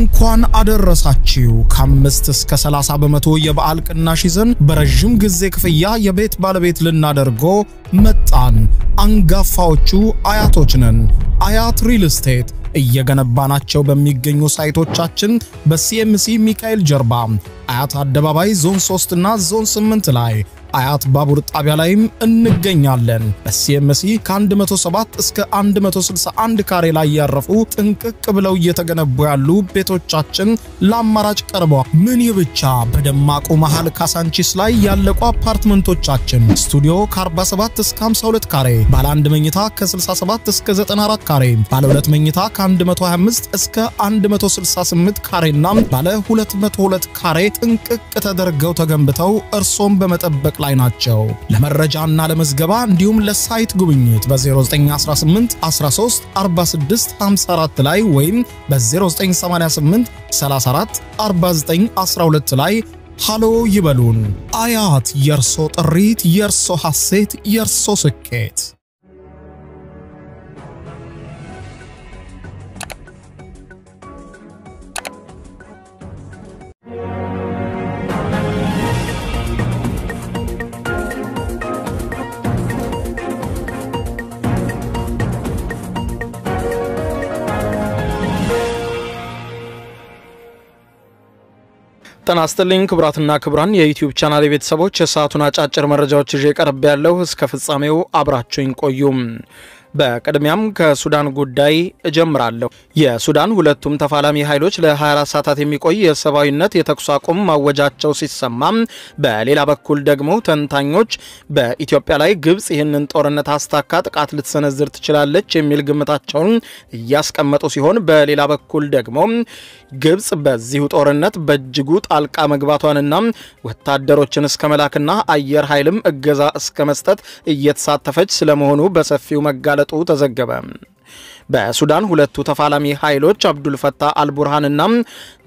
እንኳን አደረሳችሁ። ከአምስት እስከ 30 በመቶ የበዓል ቅናሽ ይዘን በረዥም ጊዜ ክፍያ የቤት ባለቤት ልናደርጎ መጣን። አንጋፋዎቹ አያቶች ነን። አያት ሪል ስቴት እየገነባናቸው በሚገኙ ሳይቶቻችን በሲኤምሲ ሚካኤል ጀርባ አያት አደባባይ ዞን 3 እና ዞን 8 ላይ አያት ባቡር ጣቢያ ላይም እንገኛለን። በሲኤምሲ ከ107 እስከ 161 ካሬ ላይ ያረፉ ጥንቅቅ ብለው እየተገነቡ ያሉ ቤቶቻችን ለአማራጭ ቀርበዋል። ምን ብቻ በደማቁ መሃል ካሳንቺስ ላይ ያለቁ አፓርትመንቶቻችን ስቱዲዮ ከ47 እስከ 52 ካሬ፣ ባለ አንድ መኝታ ከ67 እስከ 94 ካሬ፣ ባለ ሁለት መኝታ ከ125 እስከ 168 ካሬና ባለ 202 ካሬ ጥንቅቅ ተደርገው ተገንብተው እርሶን በመጠበቅ ላይ ናቸው። ለመረጃና ለምዝገባ እንዲሁም ለሳይት ጉብኝት በ0918 13 46 54 ላይ ወይም በ0988 34 49 12 ላይ ሃሎ ይበሉን። አያት የእርሶ ጥሪት፣ የእርሶ ሐሴት፣ የእርሶ ስኬት ጤና ይስጥልኝ ክቡራትና ክቡራን የዩትዩብ ቻናል ቤተሰቦች የሰዓቱን አጫጭር መረጃዎች ይዤ ቀርብ ያለው እስከ ፍጻሜው አብራችሁኝ ቆዩም። በቅድሚያም ከሱዳን ጉዳይ እጀምራለሁ። የሱዳን ሁለቱም ተፋላሚ ኃይሎች ለ24 ሰዓታት የሚቆይ የሰብአዊነት የተኩስ አቁም ማወጃቸው ሲሰማ በሌላ በኩል ደግሞ ተንታኞች በኢትዮጵያ ላይ ግብፅ ይህንን ጦርነት አስታካ ጥቃት ልትሰነዝር ትችላለች የሚል ግምታቸውን እያስቀመጡ ሲሆን፣ በሌላ በኩል ደግሞ ግብፅ በዚሁ ጦርነት በእጅጉ ጣልቃ መግባቷንና ወታደሮችን እስከ መላክና አየር ኃይልም እገዛ እስከ መስጠት እየተሳተፈች ስለመሆኑ በሰፊው መጋለ መገለጡ ተዘገበ። በሱዳን ሁለቱ ተፋላሚ ኃይሎች አብዱልፈታህ አልቡርሃንና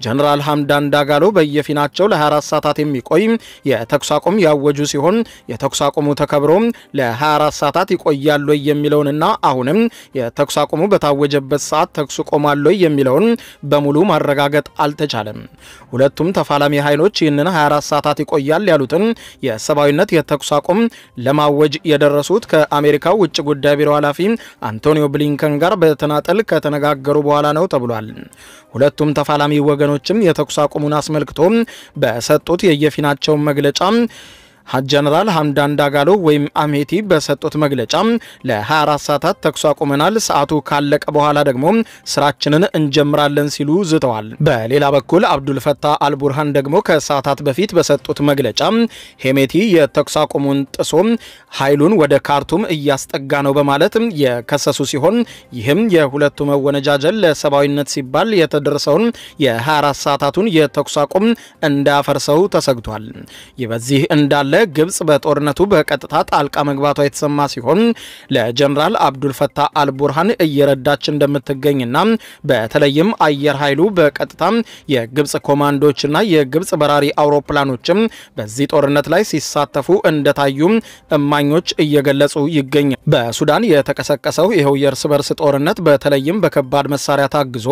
ጀነራል ሐምዳን ዳጋሎ በየፊናቸው ለ24 ሰዓታት የሚቆይ የተኩስ አቁም ያወጁ ሲሆን የተኩስ አቁሙ ተከብሮ ለ24 ሰዓታት ይቆያል የሚለውንና አሁንም የተኩስ አቁሙ በታወጀበት ሰዓት ተኩስ ቆማሉ የሚለውን በሙሉ ማረጋገጥ አልተቻለም። ሁለቱም ተፋላሚ ኃይሎች ይህንን 24 ሰዓታት ይቆያል ያሉትን የሰብአዊነት የተኩስ አቁም ለማወጅ የደረሱት ከአሜሪካው ውጭ ጉዳይ ቢሮ ኃላፊ አንቶኒዮ ብሊንከን ጋር በ በተናጠል ከተነጋገሩ በኋላ ነው ተብሏል። ሁለቱም ተፋላሚ ወገኖችም የተኩስ አቁሙን አስመልክቶ በሰጡት የየፊናቸውን መግለጫ ጀነራል ሀምዳን ዳጋሎ ወይም አሜቲ በሰጡት መግለጫ ለ24 ሰዓታት ተኩስ አቁመናል፣ ሰዓቱ ካለቀ በኋላ ደግሞ ስራችንን እንጀምራለን ሲሉ ዝተዋል። በሌላ በኩል አብዱልፈታ አልቡርሃን ደግሞ ከሰዓታት በፊት በሰጡት መግለጫ ሄሜቲ የተኩስ አቁሙን ጥሶ ኃይሉን ወደ ካርቱም እያስጠጋ ነው በማለት የከሰሱ ሲሆን ይህም የሁለቱ መወነጃጀል ለሰብአዊነት ሲባል የተደረሰውን የ24 ሰዓታቱን የተኩስ አቁም እንዳፈርሰው ተሰግቷል። ይህ በዚህ እንዳለ ግብጽ በጦርነቱ በቀጥታ ጣልቃ መግባቷ የተሰማ ሲሆን ለጀነራል አብዱልፈታ አልቡርሃን እየረዳች እንደምትገኝና በተለይም አየር ኃይሉ በቀጥታ የግብጽ ኮማንዶችና የግብጽ በራሪ አውሮፕላኖችም በዚህ ጦርነት ላይ ሲሳተፉ እንደታዩ እማኞች እየገለጹ ይገኛል። በሱዳን የተቀሰቀሰው ይኸው የእርስ በርስ ጦርነት በተለይም በከባድ መሳሪያ ታግዞ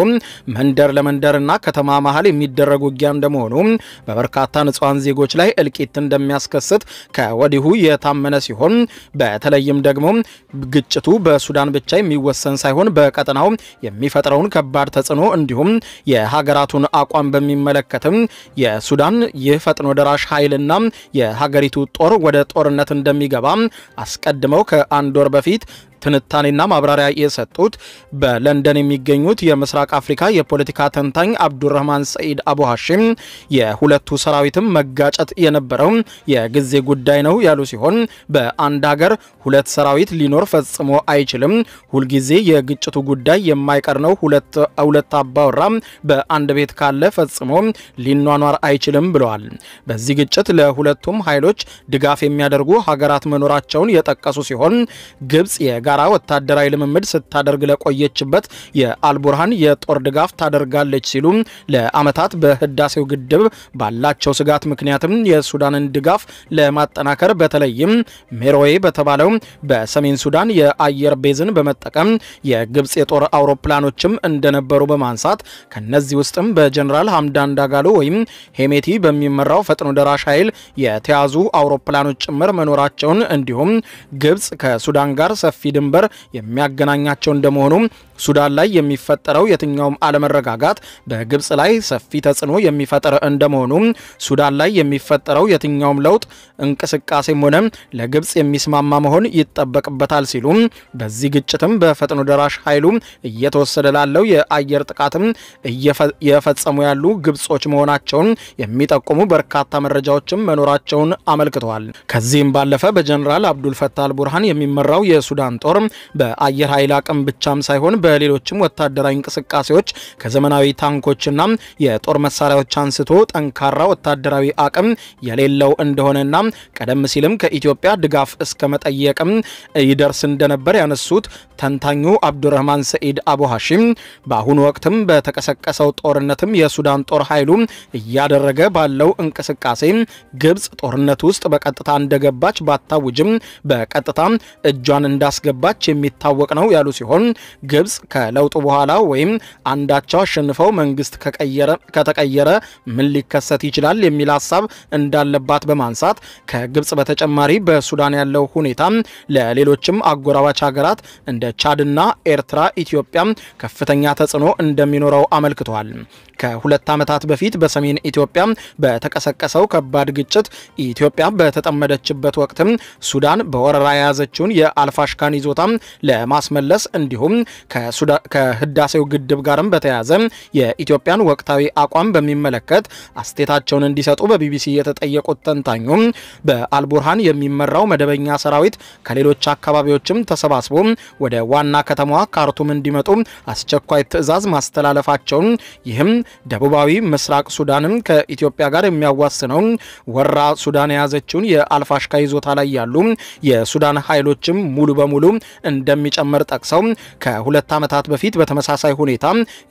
መንደር ለመንደርና ከተማ መሀል የሚደረግ ውጊያ እንደመሆኑ በበርካታ ንጹሐን ዜጎች ላይ እልቂት እንደሚያስከስል ለማረጋገጥ ከወዲሁ የታመነ ሲሆን በተለይም ደግሞ ግጭቱ በሱዳን ብቻ የሚወሰን ሳይሆን በቀጠናው የሚፈጥረውን ከባድ ተጽዕኖ እንዲሁም የሀገራቱን አቋም በሚመለከትም የሱዳን ይህ ፈጥኖ ደራሽ ኃይልና የሀገሪቱ ጦር ወደ ጦርነት እንደሚገባ አስቀድመው ከአንድ ወር በፊት ትንታኔና ማብራሪያ የሰጡት በለንደን የሚገኙት የምስራቅ አፍሪካ የፖለቲካ ተንታኝ አብዱረህማን ሰኢድ አቡ ሀሺም የሁለቱ ሰራዊትም መጋጨት የነበረው የጊዜ ጉዳይ ነው ያሉ ሲሆን በአንድ ሀገር ሁለት ሰራዊት ሊኖር ፈጽሞ አይችልም። ሁልጊዜ የግጭቱ ጉዳይ የማይቀር ነው። ሁለት አባወራ በአንድ ቤት ካለ ፈጽሞ ሊኗኗር አይችልም ብለዋል። በዚህ ግጭት ለሁለቱም ኃይሎች ድጋፍ የሚያደርጉ ሀገራት መኖራቸውን የጠቀሱ ሲሆን ግብጽ ጋራ ወታደራዊ ልምምድ ስታደርግ ለቆየችበት የአልቡርሃን የጦር ድጋፍ ታደርጋለች ሲሉ ለአመታት በህዳሴው ግድብ ባላቸው ስጋት ምክንያትም የሱዳንን ድጋፍ ለማጠናከር በተለይም ሜሮዌ በተባለው በሰሜን ሱዳን የአየር ቤዝን በመጠቀም የግብጽ የጦር አውሮፕላኖችም እንደነበሩ በማንሳት ከነዚህ ውስጥም በጀኔራል ሀምዳን ዳጋሎ ወይም ሄሜቲ በሚመራው ፈጥኖ ደራሽ ኃይል የተያዙ አውሮፕላኖች ጭምር መኖራቸውን እንዲሁም ግብጽ ከሱዳን ጋር ሰፊ ድንበር የሚያገናኛቸው እንደመሆኑም ሱዳን ላይ የሚፈጠረው የትኛውም አለመረጋጋት በግብፅ ላይ ሰፊ ተጽዕኖ የሚፈጠር እንደመሆኑም ሱዳን ላይ የሚፈጠረው የትኛውም ለውጥ እንቅስቃሴም ሆነ ለግብፅ የሚስማማ መሆን ይጠበቅበታል ሲሉ በዚህ ግጭትም በፈጥኖ ደራሽ ኃይሉ እየተወሰደ ላለው የአየር ጥቃትም እየፈጸሙ ያሉ ግብጾች መሆናቸውን የሚጠቁሙ በርካታ መረጃዎችም መኖራቸውን አመልክተዋል። ከዚህም ባለፈ በጀኔራል አብዱልፈታል ቡርሃን የሚመራው የሱዳን ጦር በአየር ኃይል አቅም ብቻም ሳይሆን በሌሎችም ወታደራዊ እንቅስቃሴዎች ከዘመናዊ ታንኮችና የጦር መሳሪያዎች አንስቶ ጠንካራ ወታደራዊ አቅም የሌለው እንደሆነና ቀደም ሲልም ከኢትዮጵያ ድጋፍ እስከ መጠየቅም ይደርስ እንደነበር ያነሱት ተንታኙ አብዱረህማን ሰኢድ አቡ ሀሺም በአሁኑ ወቅትም በተቀሰቀሰው ጦርነትም የሱዳን ጦር ኃይሉ እያደረገ ባለው እንቅስቃሴ ግብፅ ጦርነት ውስጥ በቀጥታ እንደገባች ባታውጅም በቀጥታ እጇን እንዳስገባ እንደገነባች የሚታወቅ ነው ያሉ ሲሆን ግብጽ ከለውጡ በኋላ ወይም አንዳቸው አሸንፈው መንግስት ከተቀየረ ምን ሊከሰት ይችላል የሚል ሀሳብ እንዳለባት በማንሳት ከግብጽ በተጨማሪ በሱዳን ያለው ሁኔታ ለሌሎችም አጎራባች ሀገራት እንደ ቻድና ኤርትራ ኢትዮጵያ ከፍተኛ ተጽዕኖ እንደሚኖረው አመልክቷል። ከሁለት ዓመታት በፊት በሰሜን ኢትዮጵያ በተቀሰቀሰው ከባድ ግጭት ኢትዮጵያ በተጠመደችበት ወቅትም ሱዳን በወረራ የያዘችውን የአልፋሽካን ይዞታ ለማስመለስ እንዲሁም ከህዳሴው ግድብ ጋርም በተያያዘ የኢትዮጵያን ወቅታዊ አቋም በሚመለከት አስቴታቸውን እንዲሰጡ በቢቢሲ የተጠየቁት ተንታኙ በአልቡርሃን የሚመራው መደበኛ ሰራዊት ከሌሎች አካባቢዎችም ተሰባስቦ ወደ ዋና ከተማዋ ካርቱም እንዲመጡ አስቸኳይ ትዕዛዝ ማስተላለፋቸውን ይህም ደቡባዊ ምስራቅ ሱዳንን ከኢትዮጵያ ጋር የሚያዋስነው ወራ ሱዳን የያዘችውን የአልፋሽካ ይዞታ ላይ ያሉ የሱዳን ኃይሎችም ሙሉ በሙሉ እንደሚጨምር ጠቅሰው ከሁለት ዓመታት በፊት በተመሳሳይ ሁኔታ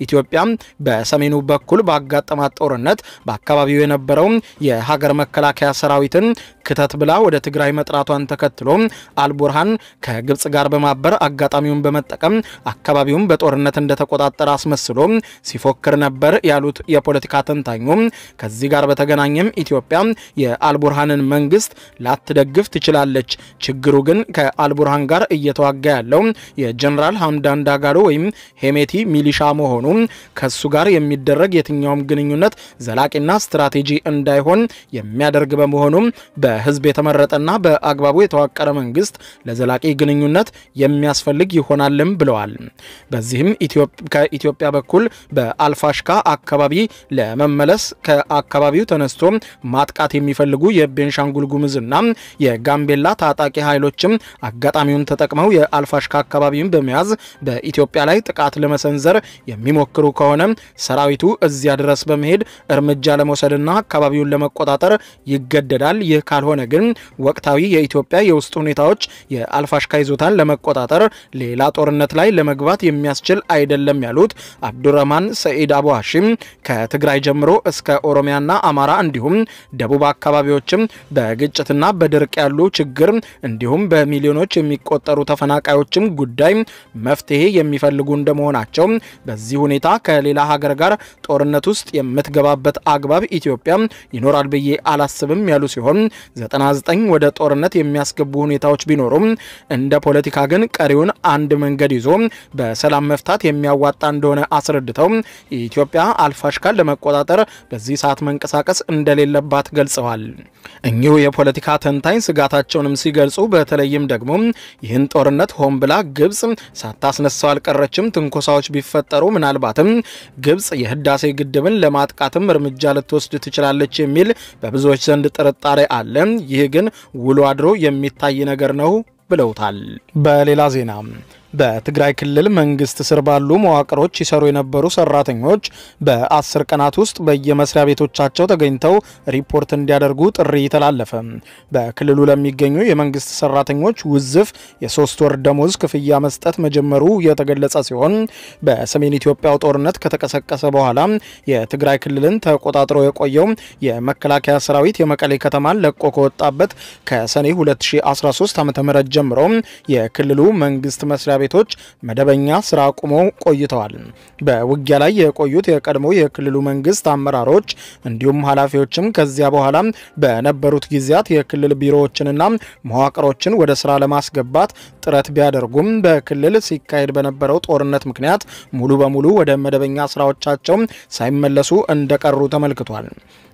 ኢትዮጵያ በሰሜኑ በኩል ባጋጠማት ጦርነት በአካባቢው የነበረው የሀገር መከላከያ ሰራዊትን ክተት ብላ ወደ ትግራይ መጥራቷን ተከትሎ አልቡርሃን ከግብጽ ጋር በማበር አጋጣሚውን በመጠቀም አካባቢውን በጦርነት እንደተቆጣጠረ አስመስሎ ሲፎክር ነበር። ያሉት የፖለቲካ ተንታኙም ከዚህ ጋር በተገናኘም ኢትዮጵያ የአልቡርሃንን መንግስት ላትደግፍ ትችላለች። ችግሩ ግን ከአልቡርሃን ጋር እየተዋጋ ያለው የጀኔራል ሀምዳን ዳጋሎ ወይም ሄሜቲ ሚሊሻ መሆኑ ከሱ ጋር የሚደረግ የትኛውም ግንኙነት ዘላቂና ስትራቴጂ እንዳይሆን የሚያደርግ በመሆኑም በህዝብ የተመረጠና በአግባቡ የተዋቀረ መንግስት ለዘላቂ ግንኙነት የሚያስፈልግ ይሆናልም ብለዋል። በዚህም ከኢትዮጵያ በኩል በአልፋሽካ አካባቢ ለመመለስ ከአካባቢው ተነስቶ ማጥቃት የሚፈልጉ የቤንሻንጉል ጉምዝና የጋምቤላ ታጣቂ ኃይሎችም አጋጣሚውን ተጠቅመው የአልፋሽካ አካባቢን በመያዝ በኢትዮጵያ ላይ ጥቃት ለመሰንዘር የሚሞክሩ ከሆነ ሰራዊቱ እዚያ ድረስ በመሄድ እርምጃ ለመውሰድና አካባቢውን ለመቆጣጠር ይገደዳል። ይህ ካልሆነ ግን ወቅታዊ የኢትዮጵያ የውስጥ ሁኔታዎች የአልፋሽካ ይዞታን ለመቆጣጠር ሌላ ጦርነት ላይ ለመግባት የሚያስችል አይደለም ያሉት አብዱረህማን ሰኢድ አቡ ሀሺም ከትግራይ ጀምሮ እስከ ኦሮሚያና አማራ እንዲሁም ደቡብ አካባቢዎችም በግጭትና በድርቅ ያሉ ችግር እንዲሁም በሚሊዮኖች የሚቆጠሩ ተፈናቃዮችም ጉዳይ መፍትሄ የሚፈልጉ እንደመሆናቸው በዚህ ሁኔታ ከሌላ ሀገር ጋር ጦርነት ውስጥ የምትገባበት አግባብ ኢትዮጵያ ይኖራል ብዬ አላስብም ያሉ ሲሆን 99 ወደ ጦርነት የሚያስገቡ ሁኔታዎች ቢኖሩም እንደ ፖለቲካ ግን ቀሪውን አንድ መንገድ ይዞ በሰላም መፍታት የሚያዋጣ እንደሆነ አስረድተው ኢትዮጵያ አልፋሽካን ለመቆጣጠር በዚህ ሰዓት መንቀሳቀስ እንደሌለባት ገልጸዋል። እኚሁ የፖለቲካ ተንታኝ ስጋታቸውንም ሲገልጹ በተለይም ደግሞ ይህን ጦርነት ሆን ብላ ግብጽ ሳታስነሳው አልቀረችም፣ ትንኮሳዎች ቢፈጠሩ ምናልባትም ግብጽ የህዳሴ ግድብን ለማጥቃትም እርምጃ ልትወስድ ትችላለች የሚል በብዙዎች ዘንድ ጥርጣሬ አለ። ይህ ግን ውሎ አድሮ የሚታይ ነገር ነው ብለውታል። በሌላ ዜና በትግራይ ክልል መንግስት ስር ባሉ መዋቅሮች ይሰሩ የነበሩ ሰራተኞች በአስር ቀናት ውስጥ በየመስሪያ ቤቶቻቸው ተገኝተው ሪፖርት እንዲያደርጉ ጥሪ ተላለፈ። በክልሉ ለሚገኙ የመንግስት ሰራተኞች ውዝፍ የሶስት ወር ደሞዝ ክፍያ መስጠት መጀመሩ የተገለጸ ሲሆን በሰሜን ኢትዮጵያው ጦርነት ከተቀሰቀሰ በኋላ የትግራይ ክልልን ተቆጣጥሮ የቆየው የመከላከያ ሰራዊት የመቀሌ ከተማን ለቆ ከወጣበት ከሰኔ 2013 ዓ ም ጀምሮ የክልሉ መንግስት መስሪያ መኖሪያ ቤቶች መደበኛ ስራ አቁመው ቆይተዋል። በውጊያ ላይ የቆዩት የቀድሞ የክልሉ መንግስት አመራሮች እንዲሁም ኃላፊዎችም ከዚያ በኋላ በነበሩት ጊዜያት የክልል ቢሮዎችንና መዋቅሮችን ወደ ስራ ለማስገባት ጥረት ቢያደርጉም በክልል ሲካሄድ በነበረው ጦርነት ምክንያት ሙሉ በሙሉ ወደ መደበኛ ስራዎቻቸው ሳይመለሱ እንደቀሩ ተመልክቷል።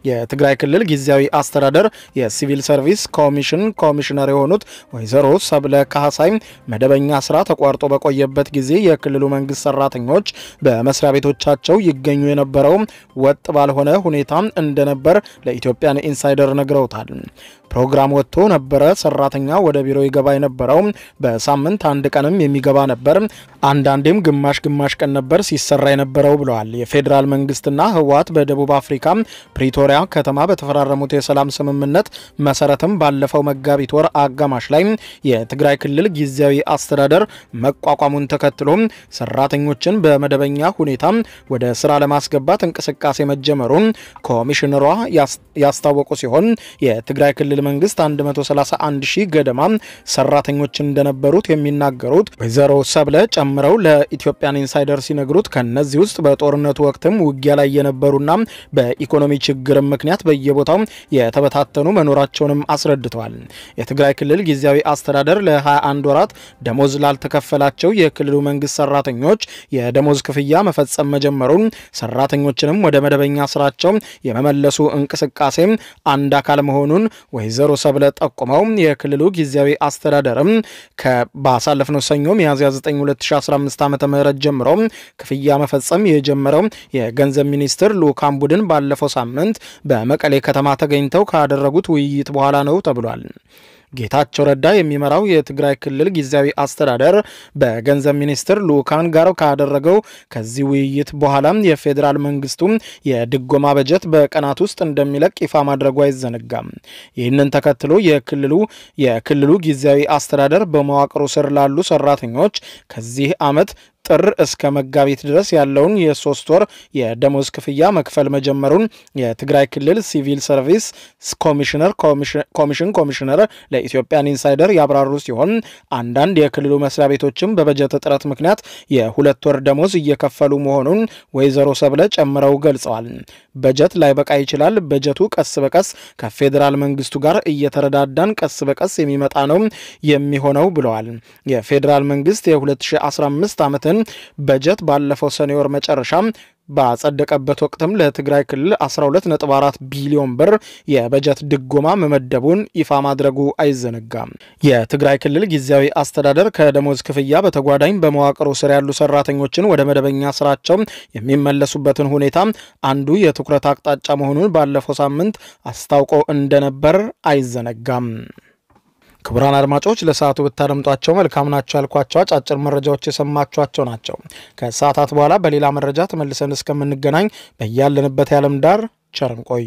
የትግራይ ክልል ጊዜያዊ አስተዳደር የሲቪል ሰርቪስ ኮሚሽን ኮሚሽነር የሆኑት ወይዘሮ ሰብለ ካህሳይ መደበኛ ስራ ተቋ ተቋርጦ በቆየበት ጊዜ የክልሉ መንግስት ሰራተኞች በመስሪያ ቤቶቻቸው ይገኙ የነበረው ወጥ ባልሆነ ሁኔታ እንደነበር ለኢትዮጵያን ኢንሳይደር ነግረውታል። ፕሮግራም ወጥቶ ነበረ። ሰራተኛ ወደ ቢሮ ይገባ የነበረው በሳምንት አንድ ቀንም የሚገባ ነበር። አንዳንዴም ግማሽ ግማሽ ቀን ነበር ሲሰራ የነበረው ብለዋል። የፌዴራል መንግስትና ህወሓት በደቡብ አፍሪካ ፕሪቶሪያ ከተማ በተፈራረሙት የሰላም ስምምነት መሰረትም ባለፈው መጋቢት ወር አጋማሽ ላይ የትግራይ ክልል ጊዜያዊ አስተዳደር መቋቋሙን ተከትሎ ሰራተኞችን በመደበኛ ሁኔታ ወደ ስራ ለማስገባት እንቅስቃሴ መጀመሩን ኮሚሽነሯ ያስታወቁ ሲሆን የትግራይ ክልል መንግስት 131 ሺህ ገደማ ሰራተኞች እንደነበሩት የሚናገሩት ወይዘሮ ሰብለ ጨምረው ለኢትዮጵያን ኢንሳይደር ሲነግሩት ከነዚህ ውስጥ በጦርነቱ ወቅትም ውጊያ ላይ የነበሩና በኢኮኖሚ ችግርም ምክንያት በየቦታው የተበታተኑ መኖራቸውንም አስረድተዋል። የትግራይ ክልል ጊዜያዊ አስተዳደር ለ21 ወራት ደሞዝ ላልተከፈላቸው የክልሉ መንግስት ሰራተኞች የደሞዝ ክፍያ መፈጸም መጀመሩን ሰራተኞችንም ወደ መደበኛ ስራቸው የመመለሱ እንቅስቃሴ አንድ አካል መሆኑን ወይ ወይዘሮ ሰብለ ጠቁመው የክልሉ ጊዜያዊ አስተዳደርም ባሳለፍነው ሰኞ ሚያዝያ 9 2015 ዓ ም ጀምሮ ክፍያ መፈጸም የጀመረው የገንዘብ ሚኒስትር ልዑካን ቡድን ባለፈው ሳምንት በመቀሌ ከተማ ተገኝተው ካደረጉት ውይይት በኋላ ነው ተብሏል። ጌታቸው ረዳ የሚመራው የትግራይ ክልል ጊዜያዊ አስተዳደር በገንዘብ ሚኒስትር ልዑካን ጋር ካደረገው ከዚህ ውይይት በኋላም የፌዴራል መንግስቱ የድጎማ በጀት በቀናት ውስጥ እንደሚለቅ ይፋ ማድረጉ አይዘነጋም። ይህንን ተከትሎ የክልሉ የክልሉ ጊዜያዊ አስተዳደር በመዋቅሩ ስር ላሉ ሰራተኞች ከዚህ ዓመት ጥር እስከ መጋቢት ድረስ ያለውን የሶስት ወር የደሞዝ ክፍያ መክፈል መጀመሩን የትግራይ ክልል ሲቪል ሰርቪስ ኮሚሽነር ኮሚሽን ኮሚሽነር ለኢትዮጵያን ኢንሳይደር ያብራሩ ሲሆን አንዳንድ የክልሉ መስሪያ ቤቶችም በበጀት እጥረት ምክንያት የሁለት ወር ደሞዝ እየከፈሉ መሆኑን ወይዘሮ ሰብለ ጨምረው ገልጸዋል። በጀት ላይበቃ ይችላል። በጀቱ ቀስ በቀስ ከፌዴራል መንግስቱ ጋር እየተረዳዳን ቀስ በቀስ የሚመጣ ነው የሚሆነው ብለዋል። የፌዴራል መንግስት የ2015 ዓመትን የሚሆን በጀት ባለፈው ሰኔ ወር መጨረሻ ባጸደቀበት ወቅትም ለትግራይ ክልል 12.4 ቢሊዮን ብር የበጀት ድጎማ መመደቡን ይፋ ማድረጉ አይዘነጋም። የትግራይ ክልል ጊዜያዊ አስተዳደር ከደሞዝ ክፍያ በተጓዳኝ በመዋቅሩ ስር ያሉ ሰራተኞችን ወደ መደበኛ ስራቸው የሚመለሱበትን ሁኔታ አንዱ የትኩረት አቅጣጫ መሆኑን ባለፈው ሳምንት አስታውቆ እንደነበር አይዘነጋም። ክቡራን አድማጮች ለሰዓቱ ብታደምጧቸው መልካም ናቸው ያልኳቸው አጫጭር መረጃዎች የሰማችኋቸው ናቸው። ከሰዓታት በኋላ በሌላ መረጃ ተመልሰን እስከምንገናኝ በያለንበት የዓለም ዳር ቸርን ቆይ።